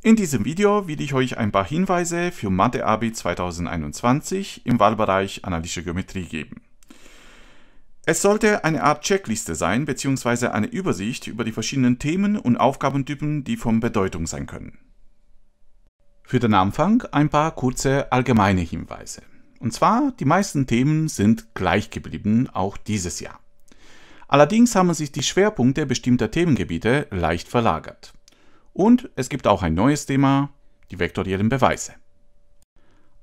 In diesem Video will ich euch ein paar Hinweise für Mathe Abi 2021 im Wahlbereich Analytische Geometrie geben. Es sollte eine Art Checkliste sein bzw. eine Übersicht über die verschiedenen Themen und Aufgabentypen, die von Bedeutung sein können. Für den Anfang ein paar kurze allgemeine Hinweise. Und zwar, die meisten Themen sind gleich geblieben, auch dieses Jahr. Allerdings haben sich die Schwerpunkte bestimmter Themengebiete leicht verlagert. Und es gibt auch ein neues Thema, die vektoriellen Beweise.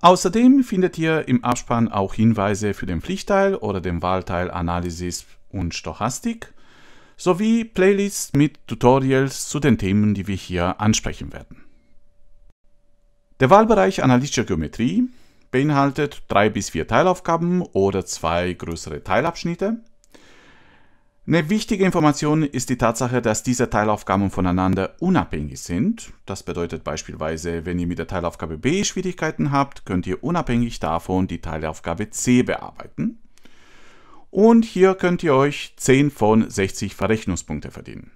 Außerdem findet ihr im Abspann auch Hinweise für den Pflichtteil oder den Wahlteil Analysis und Stochastik sowie Playlists mit Tutorials zu den Themen, die wir hier ansprechen werden. Der Wahlbereich Analytische Geometrie beinhaltet drei bis vier Teilaufgaben oder zwei größere Teilabschnitte eine wichtige Information ist die Tatsache, dass diese Teilaufgaben voneinander unabhängig sind. Das bedeutet beispielsweise, wenn ihr mit der Teilaufgabe B Schwierigkeiten habt, könnt ihr unabhängig davon die Teilaufgabe C bearbeiten. Und hier könnt ihr euch 10 von 60 Verrechnungspunkte verdienen.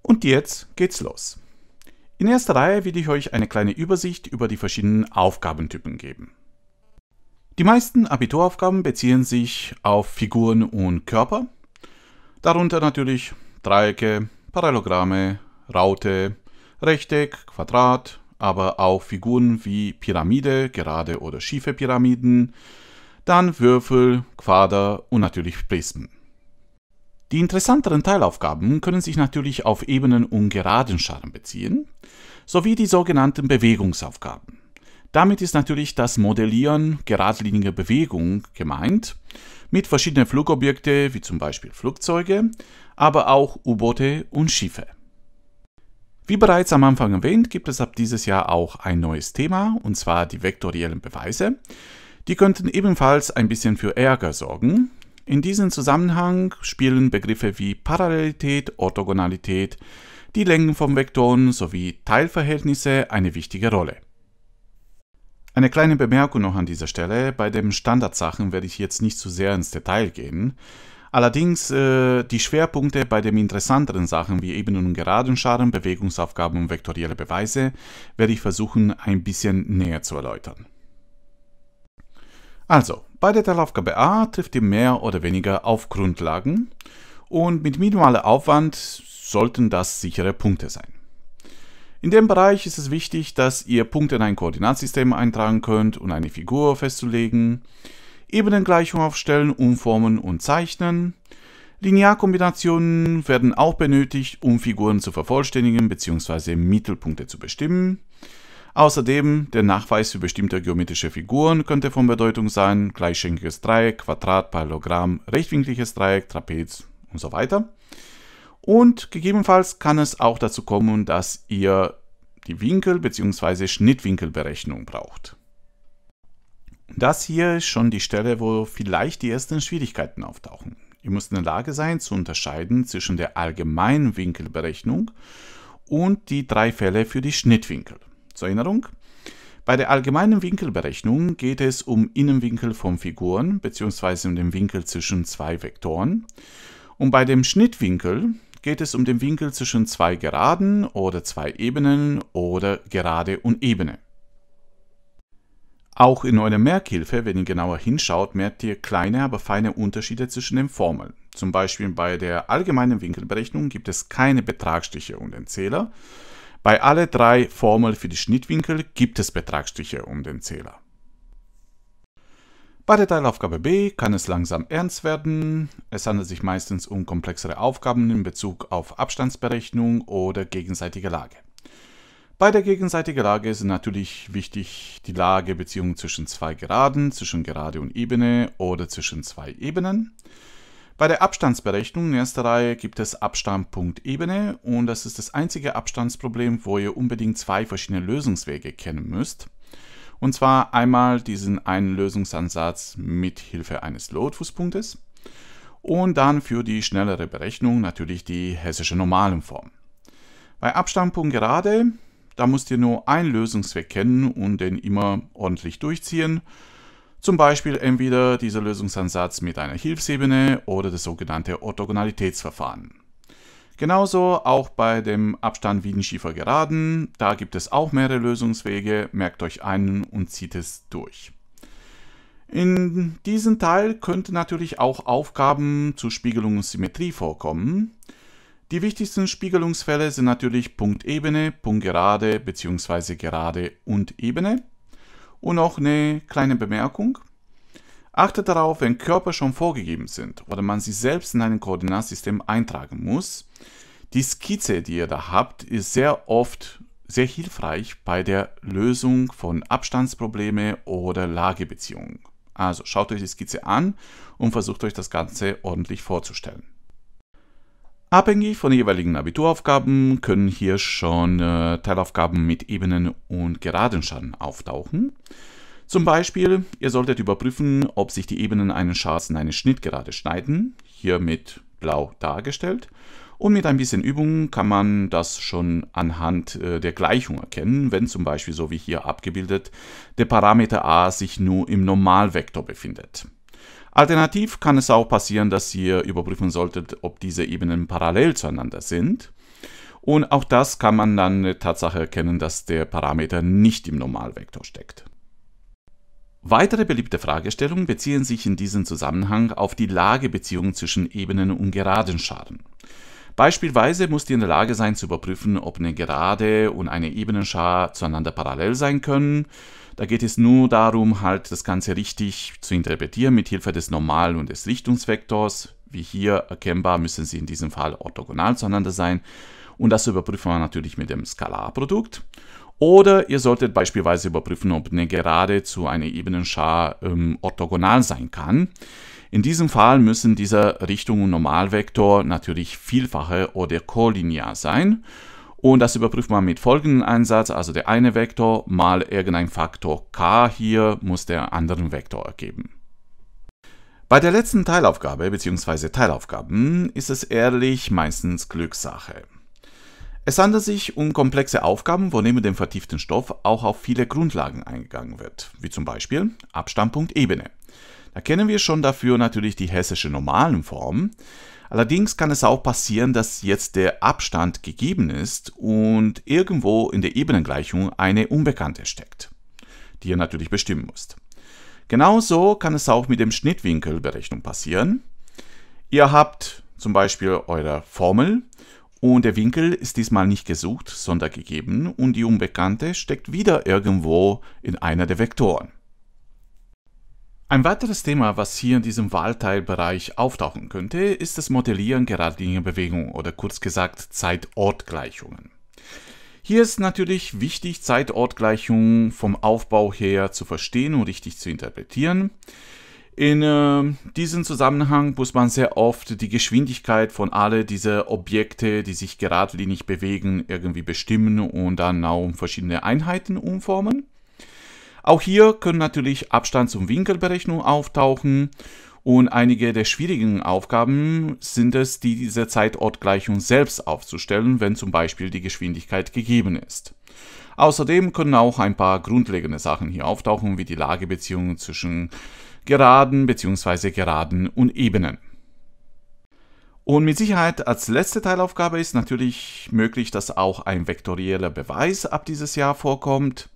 Und jetzt geht's los. In erster Reihe will ich euch eine kleine Übersicht über die verschiedenen Aufgabentypen geben. Die meisten Abituraufgaben beziehen sich auf Figuren und Körper, Darunter natürlich Dreiecke, Parallelogramme, Raute, Rechteck, Quadrat, aber auch Figuren wie Pyramide, gerade oder schiefe Pyramiden, dann Würfel, Quader und natürlich Prismen. Die interessanteren Teilaufgaben können sich natürlich auf Ebenen und geraden Scharen beziehen, sowie die sogenannten Bewegungsaufgaben. Damit ist natürlich das Modellieren geradliniger Bewegung gemeint, mit verschiedenen Flugobjekten wie zum Beispiel Flugzeuge, aber auch U-Boote und Schiffe. Wie bereits am Anfang erwähnt, gibt es ab dieses Jahr auch ein neues Thema, und zwar die vektoriellen Beweise. Die könnten ebenfalls ein bisschen für Ärger sorgen. In diesem Zusammenhang spielen Begriffe wie Parallelität, Orthogonalität, die Längen von Vektoren sowie Teilverhältnisse eine wichtige Rolle. Eine kleine Bemerkung noch an dieser Stelle. Bei den Standardsachen werde ich jetzt nicht zu sehr ins Detail gehen. Allerdings äh, die Schwerpunkte bei den interessanteren Sachen wie Ebenen und geraden Scharen, Bewegungsaufgaben und vektorielle Beweise werde ich versuchen ein bisschen näher zu erläutern. Also, bei der Teilaufgabe A trifft ihr mehr oder weniger auf Grundlagen und mit minimalem Aufwand sollten das sichere Punkte sein. In dem Bereich ist es wichtig, dass ihr Punkte in ein Koordinatsystem eintragen könnt und eine Figur festzulegen, Ebenengleichung aufstellen, umformen und zeichnen. Linearkombinationen werden auch benötigt, um Figuren zu vervollständigen bzw. Mittelpunkte zu bestimmen. Außerdem, der Nachweis für bestimmte geometrische Figuren könnte von Bedeutung sein, gleichschenkiges Dreieck, Quadrat, Parallelogramm, rechtwinkliges Dreieck, Trapez und so weiter. Und gegebenenfalls kann es auch dazu kommen, dass ihr die Winkel- bzw. Schnittwinkelberechnung braucht. Das hier ist schon die Stelle, wo vielleicht die ersten Schwierigkeiten auftauchen. Ihr müsst in der Lage sein zu unterscheiden zwischen der allgemeinen Winkelberechnung und die drei Fälle für die Schnittwinkel. Zur Erinnerung, bei der allgemeinen Winkelberechnung geht es um Innenwinkel von Figuren bzw. um den Winkel zwischen zwei Vektoren. Und bei dem Schnittwinkel geht es um den Winkel zwischen zwei Geraden oder zwei Ebenen oder Gerade und Ebene. Auch in eurer Merkhilfe, wenn ihr genauer hinschaut, merkt ihr kleine, aber feine Unterschiede zwischen den Formeln. Zum Beispiel bei der allgemeinen Winkelberechnung gibt es keine Betragsstriche um den Zähler. Bei alle drei Formeln für die Schnittwinkel gibt es Betragsstriche um den Zähler. Bei der Teilaufgabe B kann es langsam ernst werden. Es handelt sich meistens um komplexere Aufgaben in Bezug auf Abstandsberechnung oder gegenseitige Lage. Bei der gegenseitigen Lage ist natürlich wichtig die Lagebeziehung zwischen zwei Geraden, zwischen Gerade und Ebene oder zwischen zwei Ebenen. Bei der Abstandsberechnung in erster Reihe gibt es Abstandpunkt Ebene und das ist das einzige Abstandsproblem, wo ihr unbedingt zwei verschiedene Lösungswege kennen müsst. Und zwar einmal diesen einen Lösungsansatz mit Hilfe eines lotus und dann für die schnellere Berechnung natürlich die hessische Normalenform. Bei Abstammpunkt gerade, da musst ihr nur einen Lösungsweg kennen und den immer ordentlich durchziehen. Zum Beispiel entweder dieser Lösungsansatz mit einer Hilfsebene oder das sogenannte Orthogonalitätsverfahren. Genauso auch bei dem Abstand wie Wiedenschiefer-Geraden. Da gibt es auch mehrere Lösungswege. Merkt euch einen und zieht es durch. In diesem Teil könnten natürlich auch Aufgaben zu Spiegelung und Symmetrie vorkommen. Die wichtigsten Spiegelungsfälle sind natürlich Punktebene, Punktgerade bzw. Gerade und Ebene. Und noch eine kleine Bemerkung. Achtet darauf, wenn Körper schon vorgegeben sind oder man sie selbst in ein Koordinatsystem eintragen muss. Die Skizze, die ihr da habt, ist sehr oft sehr hilfreich bei der Lösung von Abstandsprobleme oder Lagebeziehungen. Also schaut euch die Skizze an und versucht euch das Ganze ordentlich vorzustellen. Abhängig von den jeweiligen Abituraufgaben können hier schon äh, Teilaufgaben mit Ebenen und Geradenschaden auftauchen. Zum Beispiel, ihr solltet überprüfen, ob sich die Ebenen eines Charts in eine Schnittgerade schneiden, hier mit blau dargestellt. Und mit ein bisschen Übung kann man das schon anhand äh, der Gleichung erkennen, wenn zum Beispiel, so wie hier abgebildet, der Parameter a sich nur im Normalvektor befindet. Alternativ kann es auch passieren, dass ihr überprüfen solltet, ob diese Ebenen parallel zueinander sind. Und auch das kann man dann äh, Tatsache erkennen, dass der Parameter nicht im Normalvektor steckt. Weitere beliebte Fragestellungen beziehen sich in diesem Zusammenhang auf die Lagebeziehung zwischen ebenen und geraden Scharen. Beispielsweise musst du in der Lage sein zu überprüfen, ob eine gerade und eine Ebenenschar zueinander parallel sein können. Da geht es nur darum, halt das Ganze richtig zu interpretieren mit Hilfe des Normal- und des Richtungsvektors. Wie hier erkennbar müssen sie in diesem Fall orthogonal zueinander sein. Und das überprüfen wir natürlich mit dem Skalarprodukt. Oder ihr solltet beispielsweise überprüfen, ob eine Gerade zu einer Ebenenschar ähm, orthogonal sein kann. In diesem Fall müssen dieser Richtung- und Normalvektor natürlich Vielfache oder kollinear sein. Und das überprüft man mit folgendem Einsatz, also der eine Vektor mal irgendein Faktor k hier muss der anderen Vektor ergeben. Bei der letzten Teilaufgabe bzw. Teilaufgaben ist es ehrlich meistens Glückssache. Es handelt sich um komplexe Aufgaben, wo neben dem vertieften Stoff auch auf viele Grundlagen eingegangen wird, wie zum Beispiel Abstandpunkt Ebene. Da kennen wir schon dafür natürlich die hessische normalen Form. Allerdings kann es auch passieren, dass jetzt der Abstand gegeben ist und irgendwo in der Ebenengleichung eine Unbekannte steckt, die ihr natürlich bestimmen müsst. Genauso kann es auch mit dem Schnittwinkelberechnung passieren. Ihr habt zum Beispiel eure Formel und der Winkel ist diesmal nicht gesucht, sondern gegeben und die Unbekannte steckt wieder irgendwo in einer der Vektoren. Ein weiteres Thema, was hier in diesem Wahlteilbereich auftauchen könnte, ist das Modellieren geradliniger Bewegungen oder kurz gesagt Zeit-Ort-Gleichungen. Hier ist natürlich wichtig, Zeit-Ort-Gleichungen vom Aufbau her zu verstehen und richtig zu interpretieren. In äh, diesem Zusammenhang muss man sehr oft die Geschwindigkeit von alle diese Objekte, die sich geradlinig bewegen, irgendwie bestimmen und dann auch verschiedene Einheiten umformen. Auch hier können natürlich Abstand zum Winkelberechnung auftauchen und einige der schwierigen Aufgaben sind es, die diese Zeitortgleichung selbst aufzustellen, wenn zum Beispiel die Geschwindigkeit gegeben ist. Außerdem können auch ein paar grundlegende Sachen hier auftauchen, wie die Lagebeziehungen zwischen geraden bzw. geraden und Ebenen. Und mit Sicherheit als letzte Teilaufgabe ist natürlich möglich, dass auch ein vektorieller Beweis ab dieses Jahr vorkommt.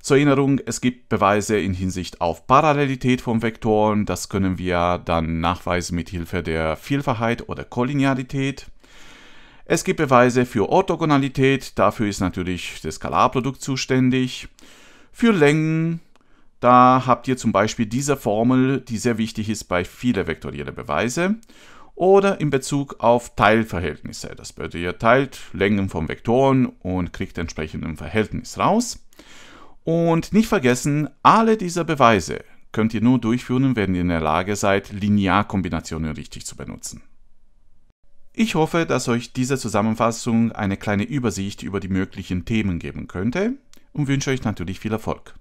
Zur Erinnerung, es gibt Beweise in Hinsicht auf Parallelität von Vektoren. Das können wir dann nachweisen mit Hilfe der Vielfachheit oder Kollinearität. Es gibt Beweise für Orthogonalität, dafür ist natürlich das Skalarprodukt zuständig. Für Längen, da habt ihr zum Beispiel diese Formel, die sehr wichtig ist bei viele vektorielle Beweise oder in Bezug auf Teilverhältnisse. Das bedeutet, ihr teilt Längen von Vektoren und kriegt entsprechend ein Verhältnis raus. Und nicht vergessen, alle dieser Beweise könnt ihr nur durchführen, wenn ihr in der Lage seid, Linearkombinationen richtig zu benutzen. Ich hoffe, dass euch diese Zusammenfassung eine kleine Übersicht über die möglichen Themen geben könnte und wünsche euch natürlich viel Erfolg.